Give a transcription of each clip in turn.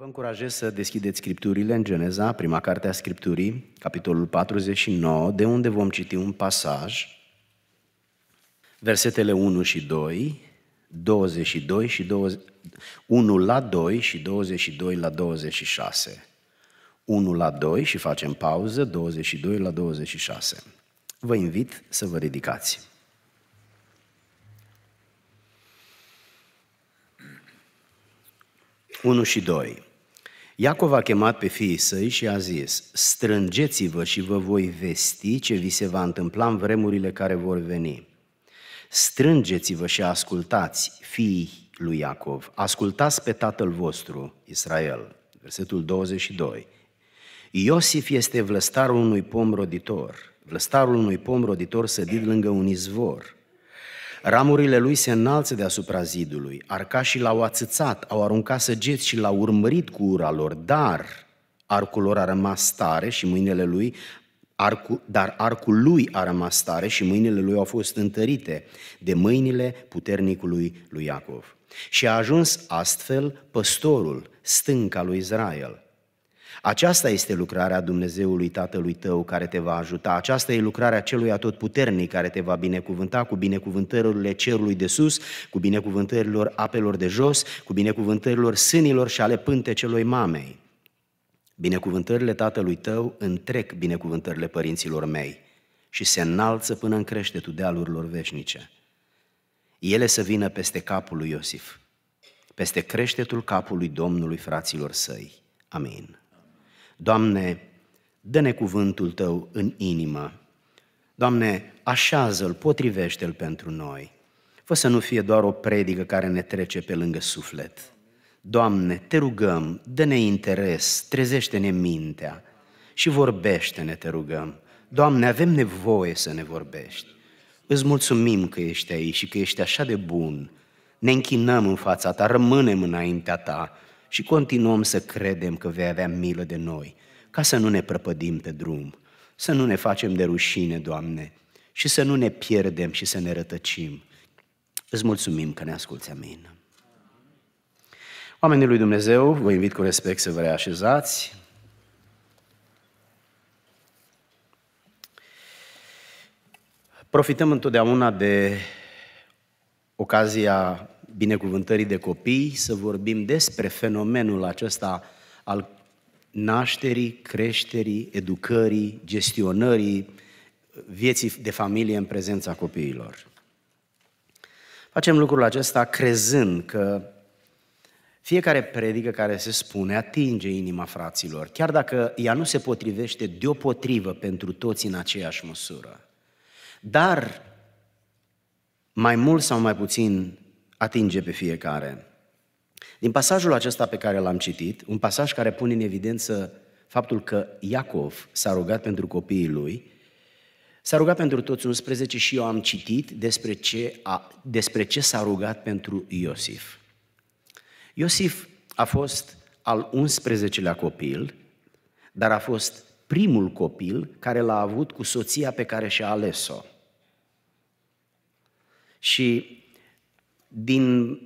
Vă încurajez să deschideți Scripturile în Geneza, prima carte a Scripturii, capitolul 49, de unde vom citi un pasaj, versetele 1 și 2, 22 și 20, 1 la 2 și 22 la 26. 1 la 2 și facem pauză, 22 la 26. Vă invit să vă ridicați. Unu și doi. Iacov a chemat pe fiii săi și a zis, strângeți-vă și vă voi vesti ce vi se va întâmpla în vremurile care vor veni. Strângeți-vă și ascultați, fiii lui Iacov, ascultați pe tatăl vostru, Israel. Versetul 22. Iosif este vlăstarul unui pom roditor, vlăstarul unui pom roditor sădit lângă un izvor – Ramurile lui se înalță deasupra zidului, arcașii l-au ațățat, au aruncat săgeți și l-au urmărit cu ura lor, dar arcul lor a rămas tare și mâinile lui Arcu, dar arcul lui a rămas tare și mâinile lui au fost întărite de mâinile puternicului lui Iacov. Și a ajuns astfel păstorul, stânca lui Israel, aceasta este lucrarea Dumnezeului Tatălui tău care te va ajuta. Aceasta e lucrarea celui atotputernic care te va binecuvânta cu binecuvântările cerului de sus, cu binecuvântărilor apelor de jos, cu binecuvântărilor sânilor și ale pântecelui mamei. Binecuvântările tatălui tău întrec binecuvântările părinților mei și se înalță până în creștetul dealurilor veșnice. Ele să vină peste capul lui Iosif, peste creștetul capului Domnului fraților săi. Amin. Doamne, dă-ne cuvântul Tău în inimă. Doamne, așează-l, potrivește-l pentru noi. Fă să nu fie doar o predică care ne trece pe lângă suflet. Doamne, te rugăm, dă-ne interes, trezește-ne mintea și vorbește-ne, te rugăm. Doamne, avem nevoie să ne vorbești. Îți mulțumim că ești aici și că ești așa de bun. Ne închinăm în fața ta, rămânem înaintea ta și continuăm să credem că vei avea milă de noi, ca să nu ne prăpădim pe drum, să nu ne facem de rușine, Doamne, și să nu ne pierdem și să ne rătăcim. Îți mulțumim că ne asculți, amin. Oamenii lui Dumnezeu, vă invit cu respect să vă reașezați. Profităm întotdeauna de ocazia binecuvântării de copii, să vorbim despre fenomenul acesta al nașterii, creșterii, educării, gestionării vieții de familie în prezența copiilor. Facem lucrul acesta crezând că fiecare predică care se spune atinge inima fraților, chiar dacă ea nu se potrivește deopotrivă pentru toți în aceeași măsură. Dar, mai mult sau mai puțin, atinge pe fiecare. Din pasajul acesta pe care l-am citit, un pasaj care pune în evidență faptul că Iacov s-a rugat pentru copiii lui, s-a rugat pentru toți 11 și eu am citit despre ce, a, despre ce s-a rugat pentru Iosif. Iosif a fost al 11-lea copil, dar a fost primul copil care l-a avut cu soția pe care și-a ales-o. Și din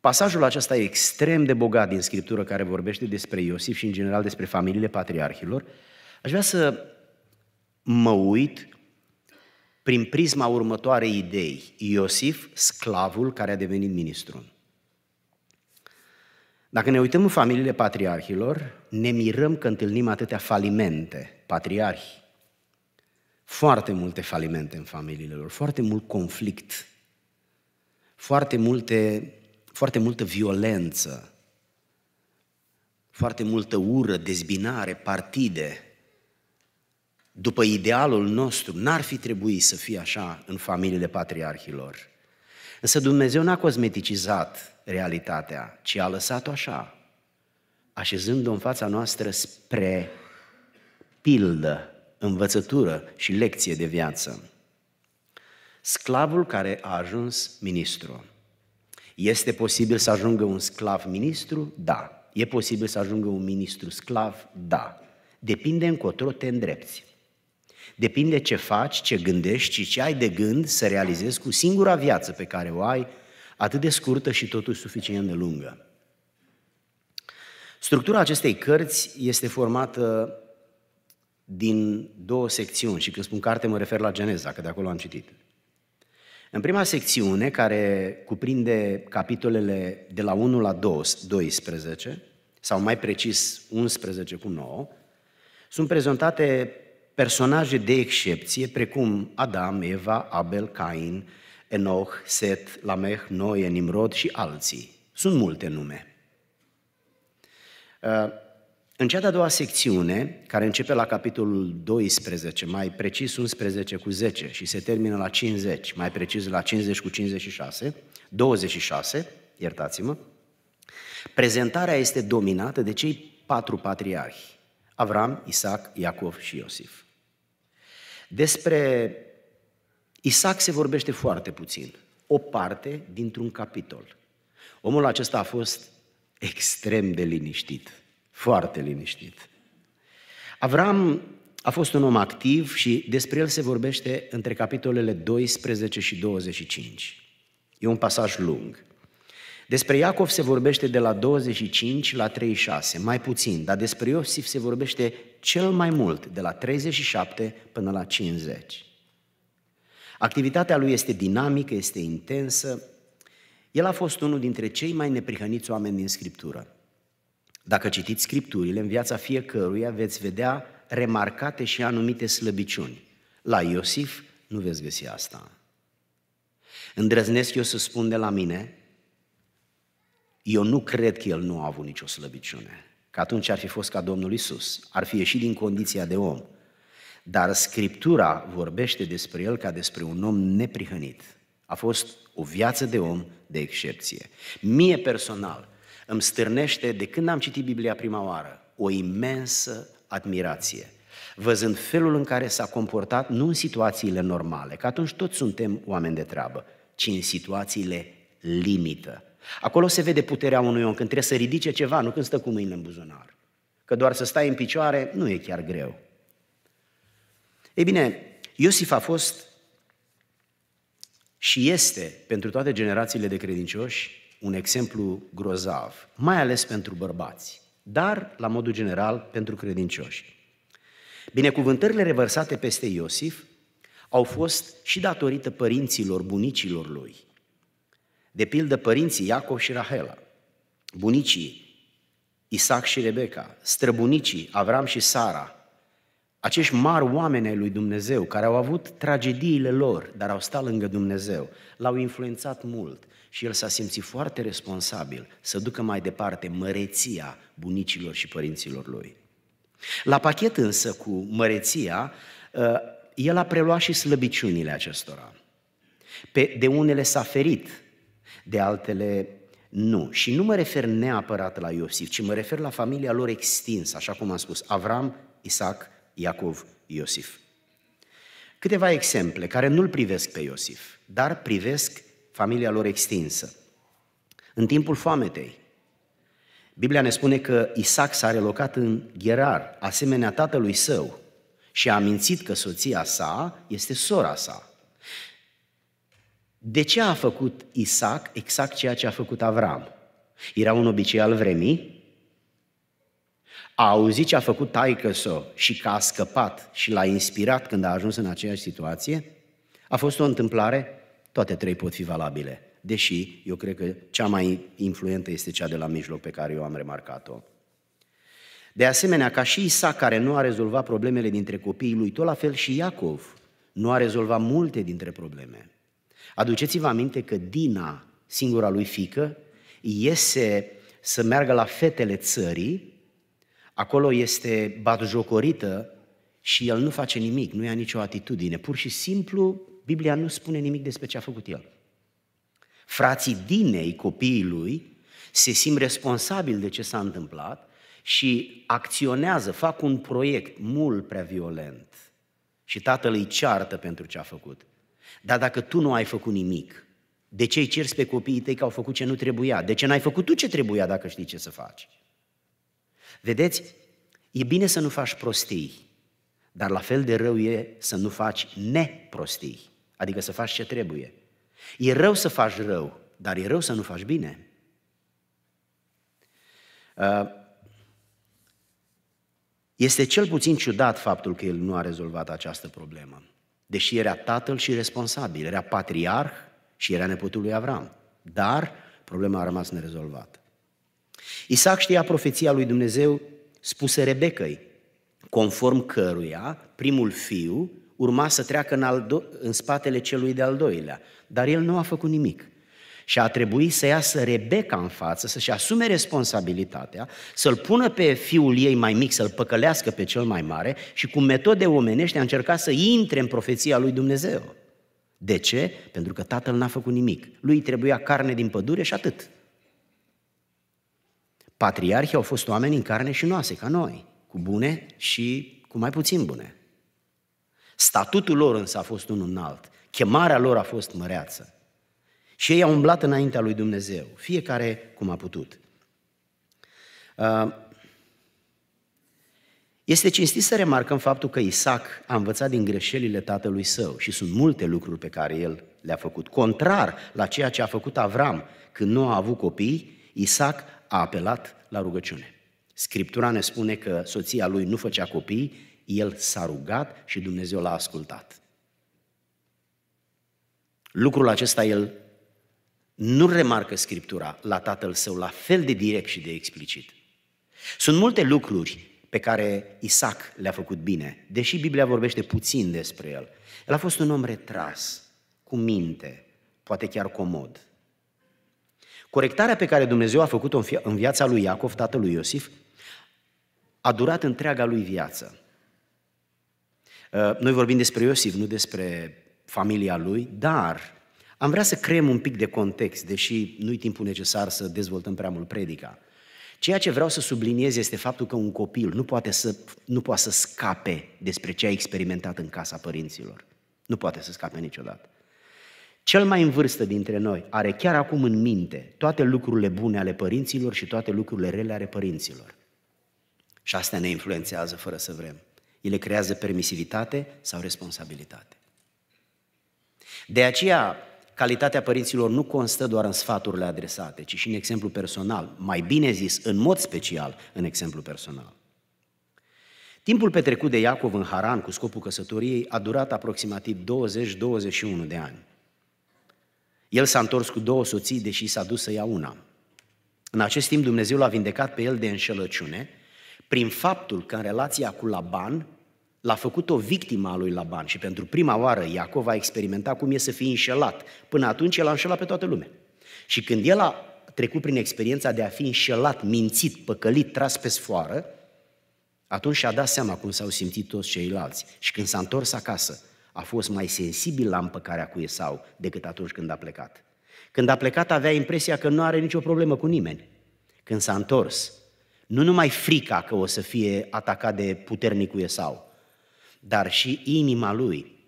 pasajul acesta extrem de bogat din Scriptură care vorbește despre Iosif și în general despre familiile patriarhilor, aș vrea să mă uit prin prisma următoarei idei. Iosif, sclavul care a devenit ministru. Dacă ne uităm în familiile patriarhilor, ne mirăm că întâlnim atâtea falimente, patriarhi. Foarte multe falimente în familiile lor, foarte mult conflict foarte, multe, foarte multă violență, foarte multă ură, dezbinare, partide, după idealul nostru, n-ar fi trebuit să fie așa în familiile patriarhilor. Însă Dumnezeu n-a cosmeticizat realitatea, ci a lăsat-o așa, așezând-o în fața noastră spre pildă, învățătură și lecție de viață. Sclavul care a ajuns ministru. Este posibil să ajungă un sclav ministru? Da. E posibil să ajungă un ministru sclav? Da. Depinde încotro te îndrepți. Depinde ce faci, ce gândești și ce ai de gând să realizezi cu singura viață pe care o ai, atât de scurtă și totuși suficient de lungă. Structura acestei cărți este formată din două secțiuni și când spun carte mă refer la Geneza, că de acolo am citit. În prima secțiune, care cuprinde capitolele de la 1 la 12, sau mai precis 11 cu 9, sunt prezentate personaje de excepție, precum Adam, Eva, Abel, Cain, Enoch, Set, Lameh, Noe, Nimrod și alții. Sunt multe nume. Uh, în cea de-a doua secțiune, care începe la capitolul 12, mai precis 11 cu 10 și se termină la 50, mai precis la 50 cu 56, 26, iertați-mă, prezentarea este dominată de cei patru patriarhi, Avram, Isaac, Iacov și Iosif. Despre Isaac se vorbește foarte puțin, o parte dintr-un capitol. Omul acesta a fost extrem de liniștit foarte liniștit. Avram a fost un om activ și despre el se vorbește între capitolele 12 și 25. E un pasaj lung. Despre Iacov se vorbește de la 25 la 36, mai puțin, dar despre Iosif se vorbește cel mai mult, de la 37 până la 50. Activitatea lui este dinamică, este intensă. El a fost unul dintre cei mai neprihăniți oameni din Scriptură. Dacă citiți scripturile, în viața fiecăruia veți vedea remarcate și anumite slăbiciuni. La Iosif nu veți găsi asta. Îndrăznesc eu să spun de la mine, eu nu cred că el nu a avut nicio slăbiciune. Că atunci ar fi fost ca Domnul Isus, ar fi ieșit din condiția de om. Dar Scriptura vorbește despre el ca despre un om neprihănit. A fost o viață de om de excepție. Mie personal, îmi stârnește, de când am citit Biblia prima oară, o imensă admirație. Văzând felul în care s-a comportat, nu în situațiile normale, că atunci toți suntem oameni de treabă, ci în situațiile limită. Acolo se vede puterea unui om când trebuie să ridice ceva, nu când stă cu mâinile în buzunar. Că doar să stai în picioare nu e chiar greu. Ei bine, Iosif a fost și este pentru toate generațiile de credincioși un exemplu grozav, mai ales pentru bărbați, dar, la modul general, pentru credincioși. Binecuvântările revărsate peste Iosif au fost și datorită părinților, bunicilor lui. De pildă, părinții Iacov și Rahela, bunicii Isaac și Rebecca, străbunicii Avram și Sara, acești mari oameni ai lui Dumnezeu, care au avut tragediile lor, dar au stat lângă Dumnezeu, l-au influențat mult și el s-a simțit foarte responsabil să ducă mai departe măreția bunicilor și părinților lui. La pachet însă cu măreția, uh, el a preluat și slăbiciunile acestora. de unele s-a ferit, de altele nu. Și nu mă refer neapărat la Iosif, ci mă refer la familia lor extinsă, așa cum am spus, Avram, Isaac Iacov, Iosif. Câteva exemple care nu-l privesc pe Iosif, dar privesc familia lor extinsă. În timpul foametei, Biblia ne spune că Isaac s-a relocat în Gherar, asemenea tatălui său, și a mințit că soția sa este sora sa. De ce a făcut Isaac exact ceea ce a făcut Avram? Era un obicei al vremii a auzit ce a făcut taică -so și că a scăpat și l-a inspirat când a ajuns în aceeași situație, a fost o întâmplare, toate trei pot fi valabile. Deși eu cred că cea mai influentă este cea de la mijloc pe care eu am remarcat-o. De asemenea, ca și Isaac care nu a rezolvat problemele dintre copiii lui, tot la fel și Iacov nu a rezolvat multe dintre probleme. Aduceți-vă aminte că Dina, singura lui fică, iese să meargă la fetele țării acolo este batjocorită și el nu face nimic, nu ia nicio atitudine. Pur și simplu, Biblia nu spune nimic despre ce a făcut el. Frații dinei copiii lui se simt responsabili de ce s-a întâmplat și acționează, fac un proiect mult prea violent și tatăl îi ceartă pentru ce a făcut. Dar dacă tu nu ai făcut nimic, de ce îi ceri pe copiii tăi că au făcut ce nu trebuia? De ce n-ai făcut tu ce trebuia dacă știi ce să faci? Vedeți, e bine să nu faci prostii, dar la fel de rău e să nu faci neprostii, adică să faci ce trebuie. E rău să faci rău, dar e rău să nu faci bine. Uh, este cel puțin ciudat faptul că el nu a rezolvat această problemă, deși era tatăl și responsabil, era patriarh și era nepotul lui Avram, dar problema a rămas nerezolvată. Isaac știa profeția lui Dumnezeu spusă Rebecăi, conform căruia primul fiu urma să treacă în, al do- în spatele celui de-al doilea, dar el nu a făcut nimic. Și a trebuit să iasă Rebecca în față, să-și asume responsabilitatea, să-l pună pe fiul ei mai mic, să-l păcălească pe cel mai mare și cu metode omenești a încercat să intre în profeția lui Dumnezeu. De ce? Pentru că tatăl n-a făcut nimic. Lui trebuia carne din pădure și atât. Patriarhii au fost oameni în carne și noase, ca noi, cu bune și cu mai puțin bune. Statutul lor însă a fost unul înalt, chemarea lor a fost măreață. Și ei au umblat înaintea lui Dumnezeu, fiecare cum a putut. Uh, este cinstit să remarcăm faptul că Isaac a învățat din greșelile tatălui său și sunt multe lucruri pe care el le-a făcut. Contrar la ceea ce a făcut Avram când nu a avut copii, Isaac a apelat la rugăciune. Scriptura ne spune că soția lui nu făcea copii, el s-a rugat și Dumnezeu l-a ascultat. Lucrul acesta el nu remarcă Scriptura la tatăl său la fel de direct și de explicit. Sunt multe lucruri pe care Isaac le-a făcut bine, deși Biblia vorbește puțin despre el. El a fost un om retras, cu minte, poate chiar comod. Corectarea pe care Dumnezeu a făcut-o în viața lui Iacov, tatălui Iosif, a durat întreaga lui viață. Uh, noi vorbim despre Iosif, nu despre familia lui, dar am vrea să creăm un pic de context, deși nu-i timpul necesar să dezvoltăm prea mult predica. Ceea ce vreau să subliniez este faptul că un copil nu poate să, nu poate să scape despre ce a experimentat în casa părinților. Nu poate să scape niciodată. Cel mai în vârstă dintre noi are chiar acum în minte toate lucrurile bune ale părinților și toate lucrurile rele ale părinților. Și astea ne influențează fără să vrem. Ele creează permisivitate sau responsabilitate. De aceea, calitatea părinților nu constă doar în sfaturile adresate, ci și în exemplu personal, mai bine zis, în mod special, în exemplu personal. Timpul petrecut de Iacov în Haran cu scopul căsătoriei a durat aproximativ 20-21 de ani. El s-a întors cu două soții, deși s-a dus să ia una. În acest timp Dumnezeu l-a vindecat pe el de înșelăciune prin faptul că în relația cu Laban l-a făcut o victimă a lui Laban și pentru prima oară Iacov a experimentat cum e să fie înșelat. Până atunci el a înșelat pe toată lumea. Și când el a trecut prin experiența de a fi înșelat, mințit, păcălit, tras pe sfoară, atunci și-a dat seama cum s-au simțit toți ceilalți. Și când s-a întors acasă, a fost mai sensibil la împăcarea cu Esau decât atunci când a plecat. Când a plecat avea impresia că nu are nicio problemă cu nimeni. Când s-a întors, nu numai frica că o să fie atacat de puternicul Esau, dar și inima lui,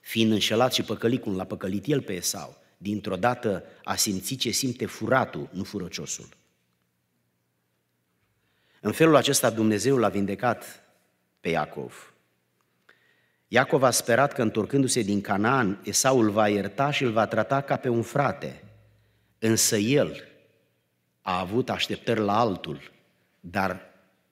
fiind înșelat și păcălit cum l-a păcălit el pe Esau, dintr-o dată a simțit ce simte furatul, nu furăciosul. În felul acesta Dumnezeu l-a vindecat pe Iacov Iacov a sperat că întorcându-se din Canaan, Esau îl va ierta și îl va trata ca pe un frate. Însă el a avut așteptări la altul, dar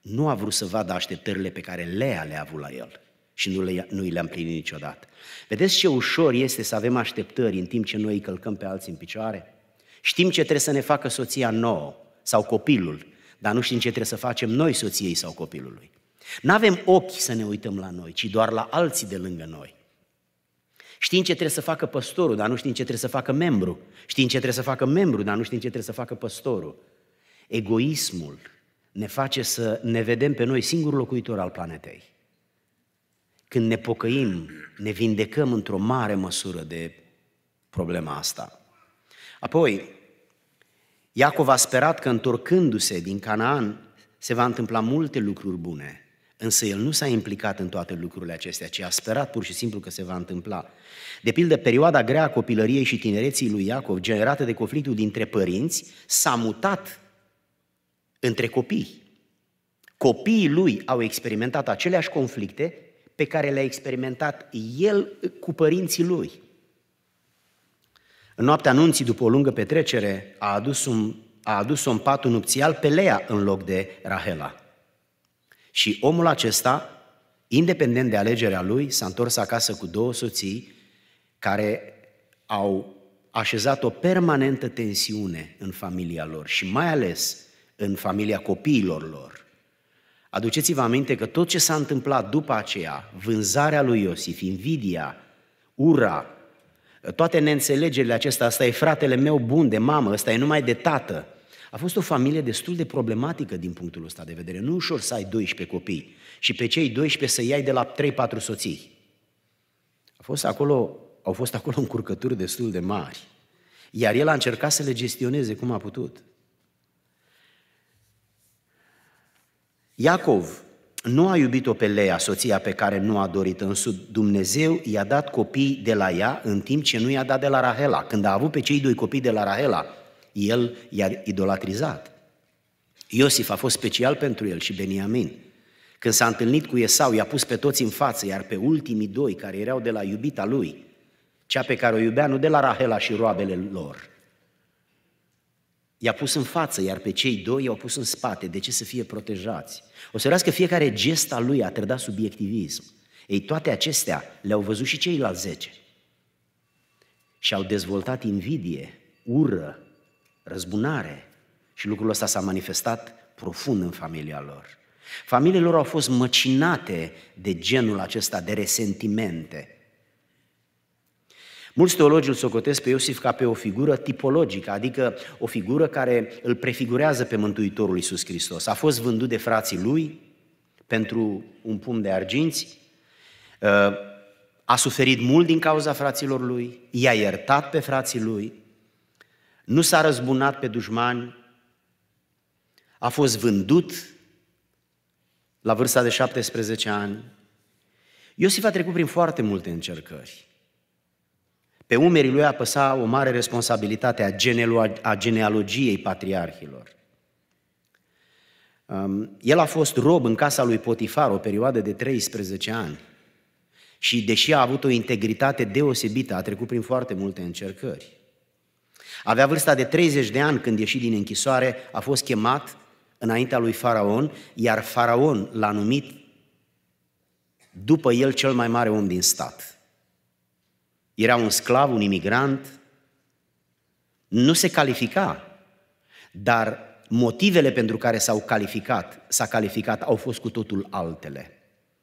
nu a vrut să vadă așteptările pe care Lea le-a avut la el și nu, le, nu i le-a împlinit niciodată. Vedeți ce ușor este să avem așteptări în timp ce noi îi călcăm pe alții în picioare? Știm ce trebuie să ne facă soția nouă sau copilul, dar nu știm ce trebuie să facem noi soției sau copilului. Nu avem ochi să ne uităm la noi, ci doar la alții de lângă noi. Știm ce trebuie să facă păstorul, dar nu știm ce trebuie să facă membru. Știm ce trebuie să facă membru, dar nu știm ce trebuie să facă păstorul. Egoismul ne face să ne vedem pe noi singurul locuitor al planetei. Când ne pocăim, ne vindecăm într-o mare măsură de problema asta. Apoi, Iacov a sperat că întorcându-se din Canaan se va întâmpla multe lucruri bune. Însă el nu s-a implicat în toate lucrurile acestea, ci a sperat pur și simplu că se va întâmpla. De pildă, perioada grea a copilăriei și tinereții lui Iacov, generată de conflictul dintre părinți, s-a mutat între copii. Copiii lui au experimentat aceleași conflicte pe care le-a experimentat el cu părinții lui. În noaptea anunții, după o lungă petrecere, a adus, un, a adus un patul nupțial pe Lea în loc de Rahela. Și omul acesta, independent de alegerea lui, s-a întors acasă cu două soții care au așezat o permanentă tensiune în familia lor și mai ales în familia copiilor lor. Aduceți-vă aminte că tot ce s-a întâmplat după aceea, vânzarea lui Iosif, invidia, ura, toate neînțelegerile acestea, asta e fratele meu bun de mamă, asta e numai de tată, a fost o familie destul de problematică din punctul ăsta de vedere. Nu ușor să ai 12 copii și pe cei 12 să iai de la 3-4 soții. A fost acolo, au fost acolo încurcături destul de mari. Iar el a încercat să le gestioneze cum a putut. Iacov nu a iubit-o pe Lea, soția pe care nu a dorit însă Dumnezeu i-a dat copii de la ea, în timp ce nu i-a dat de la Rahela. Când a avut pe cei doi copii de la Rahela, el i-a idolatrizat. Iosif a fost special pentru el și Beniamin. Când s-a întâlnit cu Esau, i-a pus pe toți în față, iar pe ultimii doi care erau de la iubita lui, cea pe care o iubea, nu de la Rahela și roabele lor, i-a pus în față, iar pe cei doi i-au pus în spate. De ce să fie protejați? O să că fiecare gest al lui a trădat subiectivism. Ei, toate acestea le-au văzut și ceilalți zece. Și au dezvoltat invidie, ură, răzbunare. Și lucrul ăsta s-a manifestat profund în familia lor. Familiile lor au fost măcinate de genul acesta de resentimente. Mulți teologi îl socotesc pe Iosif ca pe o figură tipologică, adică o figură care îl prefigurează pe Mântuitorul Iisus Hristos. A fost vândut de frații lui pentru un pumn de arginți, ă, a suferit mult din cauza fraților lui, i-a iertat pe frații lui, nu s-a răzbunat pe dușmani, a fost vândut la vârsta de 17 ani. Iosif a trecut prin foarte multe încercări. Pe umerii lui apăsa o mare responsabilitate a, genealo- a genealogiei patriarhilor. Um, el a fost rob în casa lui Potifar o perioadă de 13 ani și, deși a avut o integritate deosebită, a trecut prin foarte multe încercări. Avea vârsta de 30 de ani când ieși din închisoare, a fost chemat înaintea lui Faraon, iar Faraon l-a numit după el cel mai mare om din stat. Era un sclav, un imigrant, nu se califica, dar motivele pentru care s-au calificat, s-a calificat, au fost cu totul altele.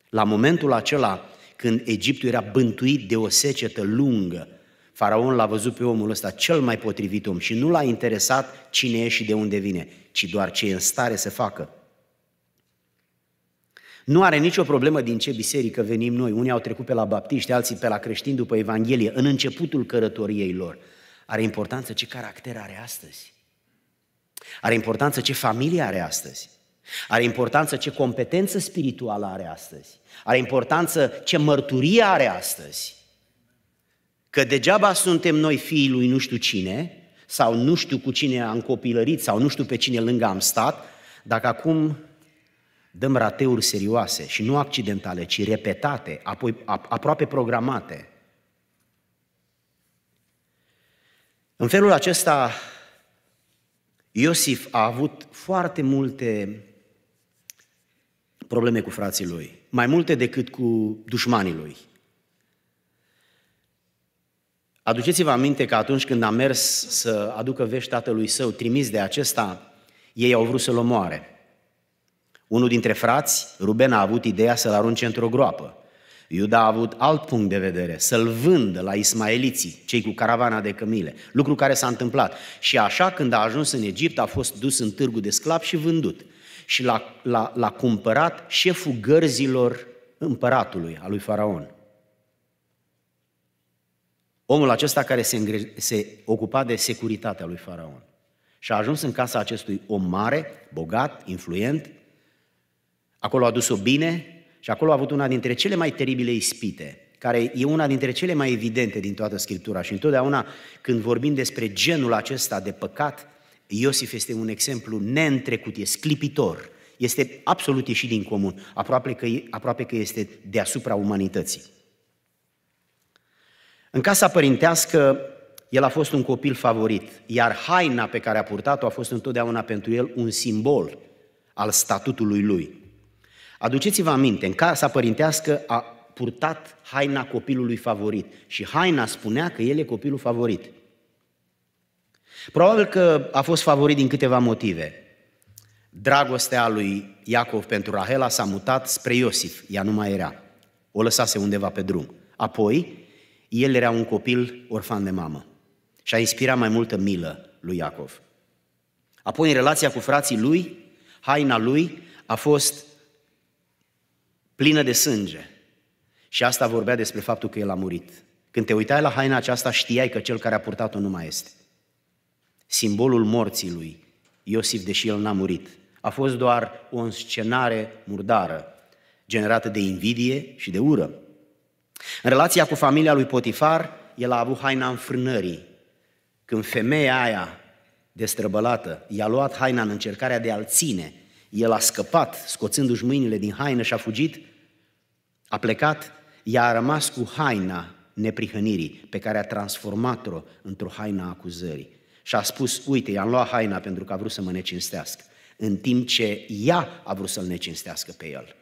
La momentul acela, când Egiptul era bântuit de o secetă lungă, Faraon l-a văzut pe omul ăsta cel mai potrivit om și nu l-a interesat cine e și de unde vine, ci doar ce e în stare să facă. Nu are nicio problemă din ce biserică venim noi. Unii au trecut pe la baptiști, alții pe la creștini după Evanghelie, în începutul cărătoriei lor. Are importanță ce caracter are astăzi. Are importanță ce familie are astăzi. Are importanță ce competență spirituală are astăzi. Are importanță ce mărturie are astăzi. Că degeaba suntem noi fiii lui nu știu cine, sau nu știu cu cine am copilărit, sau nu știu pe cine lângă am stat, dacă acum dăm rateuri serioase și nu accidentale, ci repetate, apoi aproape programate. În felul acesta, Iosif a avut foarte multe probleme cu frații lui, mai multe decât cu dușmanii lui. Aduceți-vă aminte că atunci când a mers să aducă vești tatălui său, trimis de acesta, ei au vrut să-l omoare. Unul dintre frați, Ruben, a avut ideea să-l arunce într-o groapă. Iuda a avut alt punct de vedere, să-l vândă la ismaeliții, cei cu caravana de cămile, lucru care s-a întâmplat. Și așa, când a ajuns în Egipt, a fost dus în târgu de sclav și vândut. Și l-a, l-a, l-a cumpărat șeful gărzilor împăratului, a lui Faraon. Omul acesta care se, îngre- se ocupa de securitatea lui Faraon și a ajuns în casa acestui om mare, bogat, influent, acolo a dus-o bine și acolo a avut una dintre cele mai teribile ispite, care e una dintre cele mai evidente din toată Scriptura și întotdeauna când vorbim despre genul acesta de păcat, Iosif este un exemplu neîntrecut, e sclipitor, este absolut ieșit din comun, aproape că, aproape că este deasupra umanității. În casa părintească, el a fost un copil favorit, iar haina pe care a purtat-o a fost întotdeauna pentru el un simbol al statutului lui. Aduceți-vă aminte, în casa părintească a purtat haina copilului favorit și haina spunea că el e copilul favorit. Probabil că a fost favorit din câteva motive. Dragostea lui Iacov pentru Rahela s-a mutat spre Iosif, ea nu mai era. O lăsase undeva pe drum. Apoi, el era un copil orfan de mamă și a inspirat mai multă milă lui Iacov. Apoi, în relația cu frații lui, haina lui a fost plină de sânge. Și asta vorbea despre faptul că el a murit. Când te uitai la haina aceasta, știai că cel care a purtat-o nu mai este. Simbolul morții lui Iosif, deși el n-a murit, a fost doar o înscenare murdară, generată de invidie și de ură. În relația cu familia lui Potifar, el a avut haina înfrânării. Când femeia aia destrăbălată i-a luat haina în încercarea de a-l ține, el a scăpat, scoțându-și mâinile din haină și a fugit, a plecat, ea a rămas cu haina neprihănirii, pe care a transformat-o într-o haină a acuzării. Și a spus, uite, i-am luat haina pentru că a vrut să mă necinstească, în timp ce ea a vrut să-l necinstească pe el.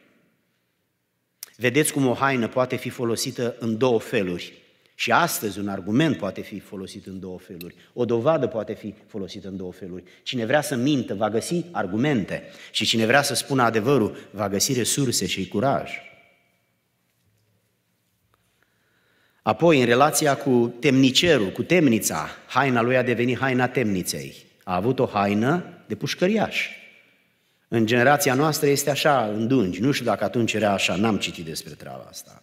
Vedeți cum o haină poate fi folosită în două feluri. Și astăzi un argument poate fi folosit în două feluri, o dovadă poate fi folosită în două feluri. Cine vrea să mintă va găsi argumente și cine vrea să spună adevărul va găsi resurse și curaj. Apoi, în relația cu temnicerul, cu temnița, haina lui a devenit haina temniței. A avut o haină de pușcăriaș în generația noastră este așa, în dungi. Nu știu dacă atunci era așa, n-am citit despre treaba asta.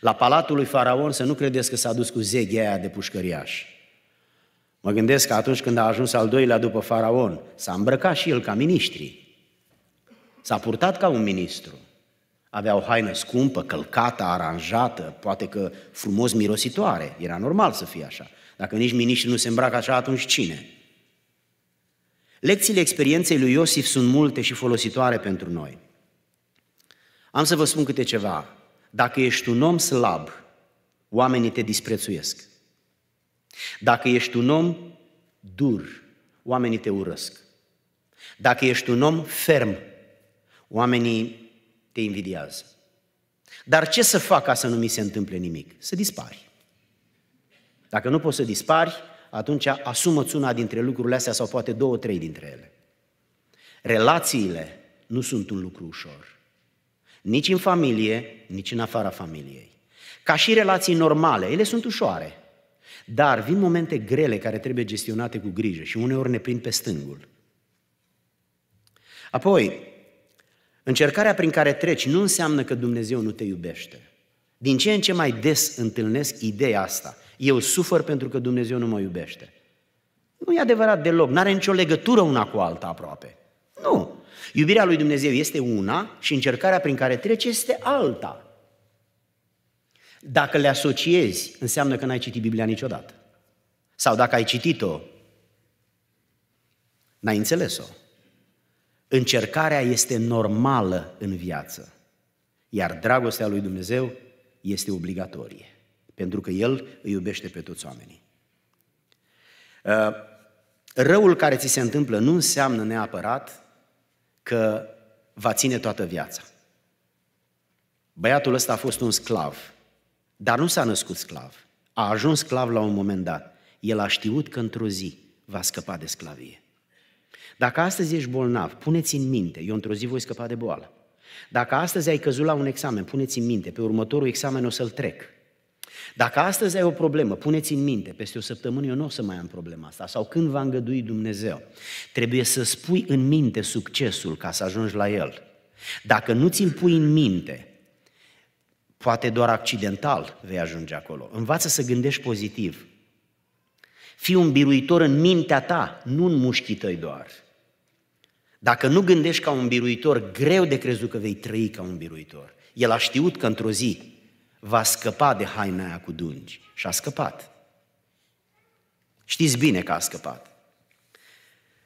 La palatul lui Faraon să nu credeți că s-a dus cu zeghia aia de pușcăriaș. Mă gândesc că atunci când a ajuns al doilea după Faraon, s-a îmbrăcat și el ca ministri. S-a purtat ca un ministru. Avea o haină scumpă, călcată, aranjată, poate că frumos mirositoare. Era normal să fie așa. Dacă nici miniștri nu se îmbracă așa, atunci cine? Lecțiile experienței lui Iosif sunt multe și folositoare pentru noi. Am să vă spun câte ceva. Dacă ești un om slab, oamenii te disprețuiesc. Dacă ești un om dur, oamenii te urăsc. Dacă ești un om ferm, oamenii te invidiază. Dar ce să fac ca să nu mi se întâmple nimic? Să dispari. Dacă nu poți să dispari, atunci asumă-ți una dintre lucrurile astea sau poate două, trei dintre ele. Relațiile nu sunt un lucru ușor. Nici în familie, nici în afara familiei. Ca și relații normale, ele sunt ușoare. Dar vin momente grele care trebuie gestionate cu grijă și uneori ne prind pe stângul. Apoi, încercarea prin care treci nu înseamnă că Dumnezeu nu te iubește. Din ce în ce mai des întâlnesc ideea asta. Eu sufăr pentru că Dumnezeu nu mă iubește. Nu e adevărat deloc, nu are nicio legătură una cu alta aproape. Nu. Iubirea lui Dumnezeu este una și încercarea prin care trece este alta. Dacă le asociezi, înseamnă că n-ai citit Biblia niciodată. Sau dacă ai citit-o, n-ai înțeles-o. Încercarea este normală în viață, iar dragostea lui Dumnezeu este obligatorie pentru că El îi iubește pe toți oamenii. Ă, răul care ți se întâmplă nu înseamnă neapărat că va ține toată viața. Băiatul ăsta a fost un sclav, dar nu s-a născut sclav. A ajuns sclav la un moment dat. El a știut că într-o zi va scăpa de sclavie. Dacă astăzi ești bolnav, puneți în minte, eu într-o zi voi scăpa de boală. Dacă astăzi ai căzut la un examen, puneți în minte, pe următorul examen o să-l trec. Dacă astăzi ai o problemă, puneți în minte, peste o săptămână eu nu o să mai am problema asta, sau când va îngădui Dumnezeu, trebuie să spui în minte succesul ca să ajungi la el. Dacă nu ți-l pui în minte, poate doar accidental vei ajunge acolo. Învață să gândești pozitiv. Fii un biruitor în mintea ta, nu în mușchii tăi doar. Dacă nu gândești ca un biruitor, greu de crezut că vei trăi ca un biruitor. El a știut că într-o zi va scăpa de haina aia cu dungi. Și a scăpat. Știți bine că a scăpat.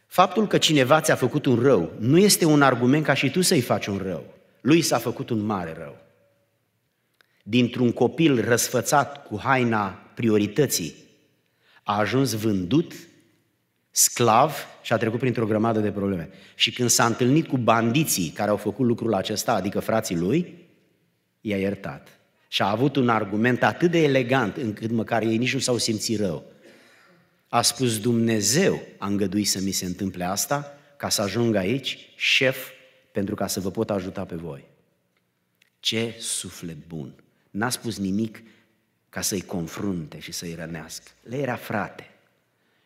Faptul că cineva ți-a făcut un rău nu este un argument ca și tu să-i faci un rău. Lui s-a făcut un mare rău. Dintr-un copil răsfățat cu haina priorității, a ajuns vândut, sclav și a trecut printr-o grămadă de probleme. Și când s-a întâlnit cu bandiții care au făcut lucrul acesta, adică frații lui, i-a iertat. Și a avut un argument atât de elegant încât măcar ei nici nu s-au simțit rău. A spus Dumnezeu a îngăduit să mi se întâmple asta ca să ajung aici șef pentru ca să vă pot ajuta pe voi. Ce suflet bun! N-a spus nimic ca să-i confrunte și să-i rănească. Le era frate.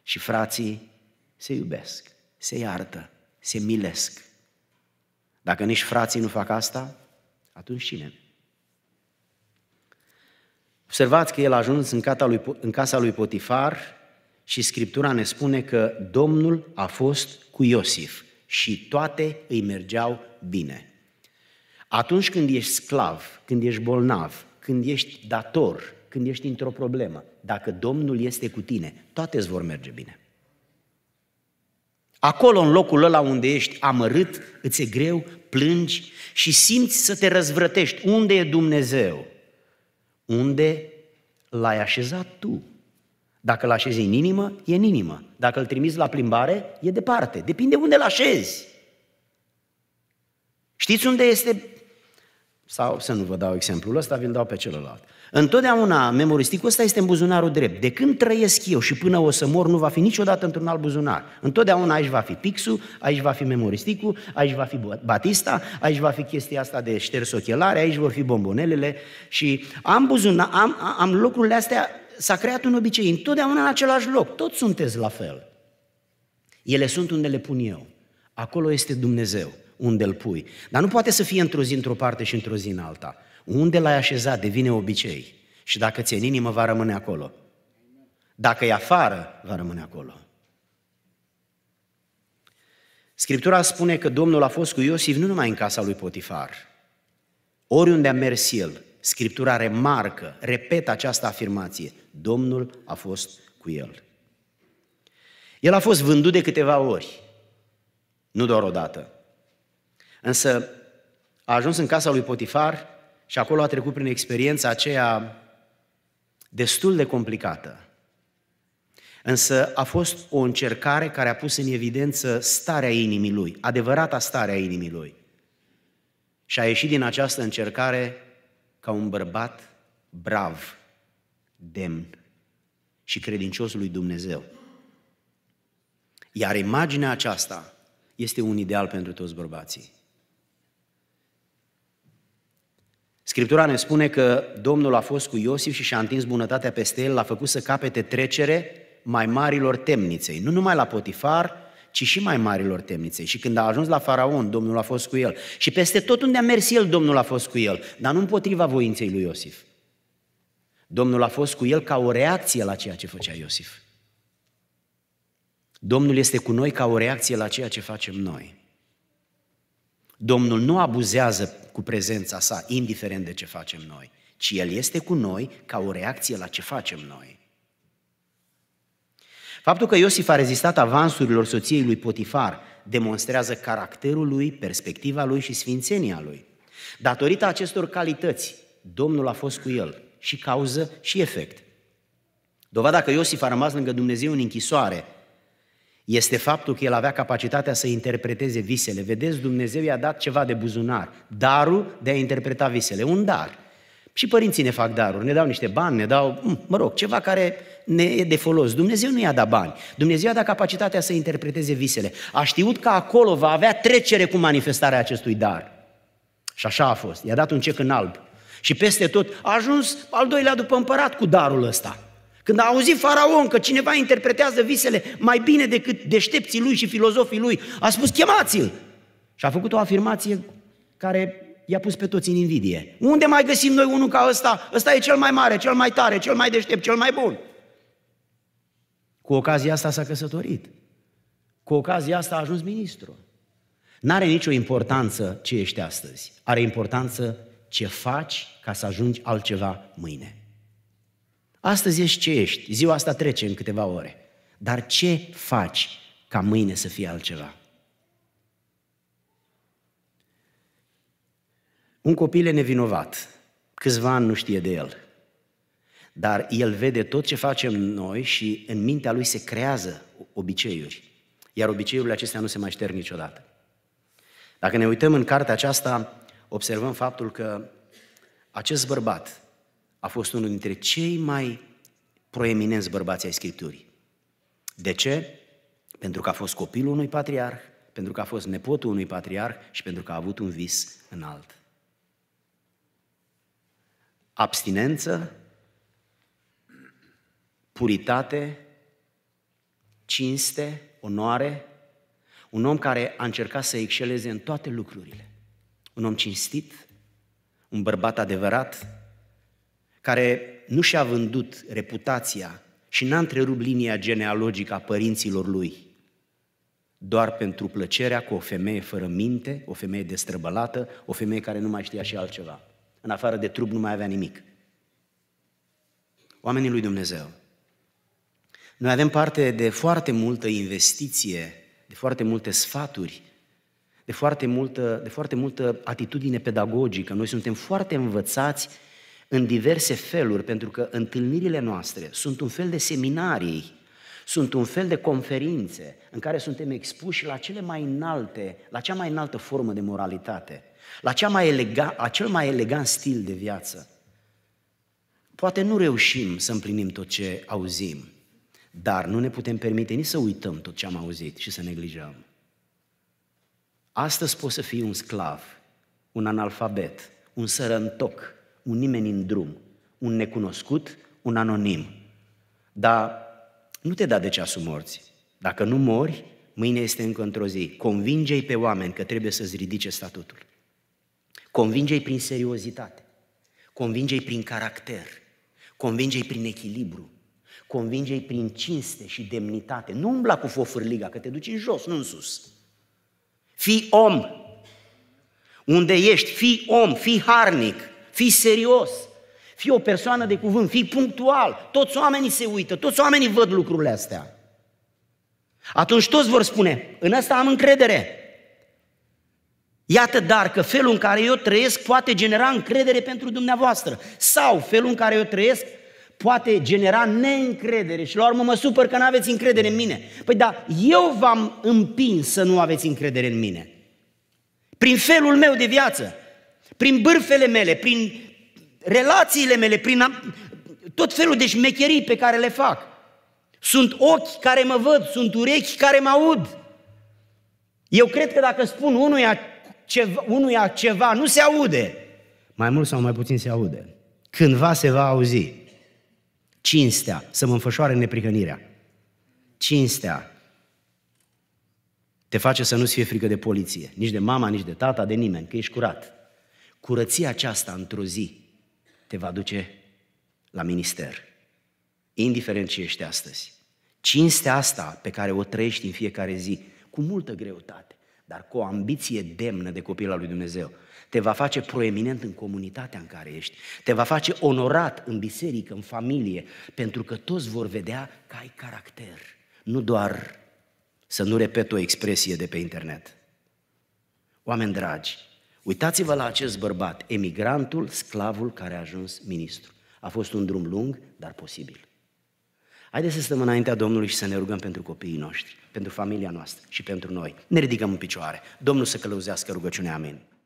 Și frații se iubesc, se iartă, se milesc. Dacă nici frații nu fac asta, atunci cine? Observați că el a ajuns în, casa lui Potifar și Scriptura ne spune că Domnul a fost cu Iosif și toate îi mergeau bine. Atunci când ești sclav, când ești bolnav, când ești dator, când ești într-o problemă, dacă Domnul este cu tine, toate îți vor merge bine. Acolo, în locul ăla unde ești amărât, îți e greu, plângi și simți să te răzvrătești. Unde e Dumnezeu? unde l-ai așezat tu. Dacă îl așezi în inimă, e în inimă. Dacă îl trimiți la plimbare, e departe. Depinde unde îl așezi. Știți unde este? Sau să nu vă dau exemplul ăsta, vi-l dau pe celălalt. Întotdeauna memoristicul ăsta este în buzunarul drept. De când trăiesc eu și până o să mor, nu va fi niciodată într-un alt buzunar. Întotdeauna aici va fi pixul, aici va fi memoristicul, aici va fi batista, aici va fi chestia asta de șters ochelare, aici vor fi bombonelele și am, buzuna, am, am lucrurile astea, s-a creat un obicei, întotdeauna în același loc, toți sunteți la fel. Ele sunt unde le pun eu. Acolo este Dumnezeu, unde îl pui. Dar nu poate să fie într-o zi într-o parte și într-o zi în alta. Unde l-ai așezat devine obicei. Și dacă ți-e în inimă, va rămâne acolo. Dacă e afară, va rămâne acolo. Scriptura spune că Domnul a fost cu Iosif nu numai în casa lui Potifar. Oriunde a mers el, Scriptura remarcă, repetă această afirmație. Domnul a fost cu el. El a fost vândut de câteva ori, nu doar o dată. Însă a ajuns în casa lui Potifar și acolo a trecut prin experiența aceea destul de complicată. Însă a fost o încercare care a pus în evidență starea inimii lui, adevărata starea inimii lui. Și a ieșit din această încercare ca un bărbat brav, demn și credincios lui Dumnezeu. Iar imaginea aceasta este un ideal pentru toți bărbații. Scriptura ne spune că Domnul a fost cu Iosif și și-a întins bunătatea peste el, l-a făcut să capete trecere mai marilor temniței, nu numai la Potifar, ci și mai marilor temniței. Și când a ajuns la faraon, Domnul a fost cu el. Și peste tot unde a mers el, Domnul a fost cu el, dar nu împotriva voinței lui Iosif. Domnul a fost cu el ca o reacție la ceea ce făcea Iosif. Domnul este cu noi ca o reacție la ceea ce facem noi. Domnul nu abuzează cu prezența sa, indiferent de ce facem noi, ci El este cu noi ca o reacție la ce facem noi. Faptul că Iosif a rezistat avansurilor soției lui Potifar demonstrează caracterul lui, perspectiva lui și sfințenia lui. Datorită acestor calități, Domnul a fost cu el, și cauză și efect. Dovada că Iosif a rămas lângă Dumnezeu în închisoare este faptul că el avea capacitatea să interpreteze visele. Vedeți, Dumnezeu i-a dat ceva de buzunar, darul de a interpreta visele, un dar. Și părinții ne fac daruri, ne dau niște bani, ne dau, mm, mă rog, ceva care ne e de folos. Dumnezeu nu i-a dat bani, Dumnezeu i-a dat capacitatea să interpreteze visele. A știut că acolo va avea trecere cu manifestarea acestui dar. Și așa a fost, i-a dat un cec în alb. Și peste tot a ajuns al doilea după împărat cu darul ăsta. Când a auzit faraon că cineva interpretează visele mai bine decât deștepții lui și filozofii lui, a spus chemați-l. Și a făcut o afirmație care i-a pus pe toți în invidie. Unde mai găsim noi unul ca ăsta? Ăsta e cel mai mare, cel mai tare, cel mai deștept, cel mai bun. Cu ocazia asta s-a căsătorit. Cu ocazia asta a ajuns ministru. N-are nicio importanță ce ești astăzi. Are importanță ce faci ca să ajungi altceva mâine. Astăzi ești ce ești, ziua asta trece în câteva ore. Dar ce faci ca mâine să fie altceva? Un copil e nevinovat, câțiva ani nu știe de el, dar el vede tot ce facem noi și în mintea lui se creează obiceiuri, iar obiceiurile acestea nu se mai șterg niciodată. Dacă ne uităm în cartea aceasta, observăm faptul că acest bărbat, a fost unul dintre cei mai proeminenți bărbați ai Scripturii. De ce? Pentru că a fost copilul unui patriarh, pentru că a fost nepotul unui patriarh și pentru că a avut un vis înalt. Abstinență, puritate, cinste, onoare, un om care a încercat să exceleze în toate lucrurile. Un om cinstit, un bărbat adevărat, care nu și-a vândut reputația și n-a întrerupt linia genealogică a părinților lui, doar pentru plăcerea cu o femeie fără minte, o femeie destrăbălată, o femeie care nu mai știa și altceva. În afară de trup nu mai avea nimic. Oamenii lui Dumnezeu. Noi avem parte de foarte multă investiție, de foarte multe sfaturi, de foarte multă, de foarte multă atitudine pedagogică. Noi suntem foarte învățați în diverse feluri, pentru că întâlnirile noastre sunt un fel de seminarii, sunt un fel de conferințe în care suntem expuși la cele mai înalte, la cea mai înaltă formă de moralitate, la, cea mai elega, la cel mai elegant stil de viață. Poate nu reușim să împlinim tot ce auzim, dar nu ne putem permite nici să uităm tot ce am auzit și să neglijăm. Astăzi poți să fii un sclav, un analfabet, un sărăntoc, un nimeni în drum, un necunoscut, un anonim. Dar nu te da de ceasul morții. Dacă nu mori, mâine este încă într-o zi. Convinge-i pe oameni că trebuie să-ți ridice statutul. Convinge-i prin seriozitate. Convinge-i prin caracter. Convinge-i prin echilibru. Convinge-i prin cinste și demnitate. Nu umbla cu fofârliga, că te duci în jos, nu în sus. Fii om. Unde ești, fii om, fii harnic fii serios, fii o persoană de cuvânt, fii punctual. Toți oamenii se uită, toți oamenii văd lucrurile astea. Atunci toți vor spune, în asta am încredere. Iată dar că felul în care eu trăiesc poate genera încredere pentru dumneavoastră. Sau felul în care eu trăiesc poate genera neîncredere și la urmă mă supăr că nu aveți încredere în mine. Păi da, eu v-am împins să nu aveți încredere în mine. Prin felul meu de viață, prin bârfele mele, prin relațiile mele, prin tot felul de șmecherii pe care le fac. Sunt ochi care mă văd, sunt urechi care mă aud. Eu cred că dacă spun unuia ceva, unuia ceva nu se aude. Mai mult sau mai puțin se aude. Cândva se va auzi. Cinstea să mă înfășoare neprihănirea. Cinstea te face să nu-ți fie frică de poliție, nici de mama, nici de tata, de nimeni, că ești curat curăția aceasta într-o zi te va duce la minister. Indiferent ce ești astăzi. Cinstea asta pe care o trăiești în fiecare zi, cu multă greutate, dar cu o ambiție demnă de copil al lui Dumnezeu, te va face proeminent în comunitatea în care ești, te va face onorat în biserică, în familie, pentru că toți vor vedea că ai caracter, nu doar să nu repet o expresie de pe internet. Oameni dragi, Uitați-vă la acest bărbat, emigrantul, sclavul care a ajuns ministru. A fost un drum lung, dar posibil. Haideți să stăm înaintea Domnului și să ne rugăm pentru copiii noștri, pentru familia noastră și pentru noi. Ne ridicăm în picioare. Domnul să călăuzească rugăciunea. Amin.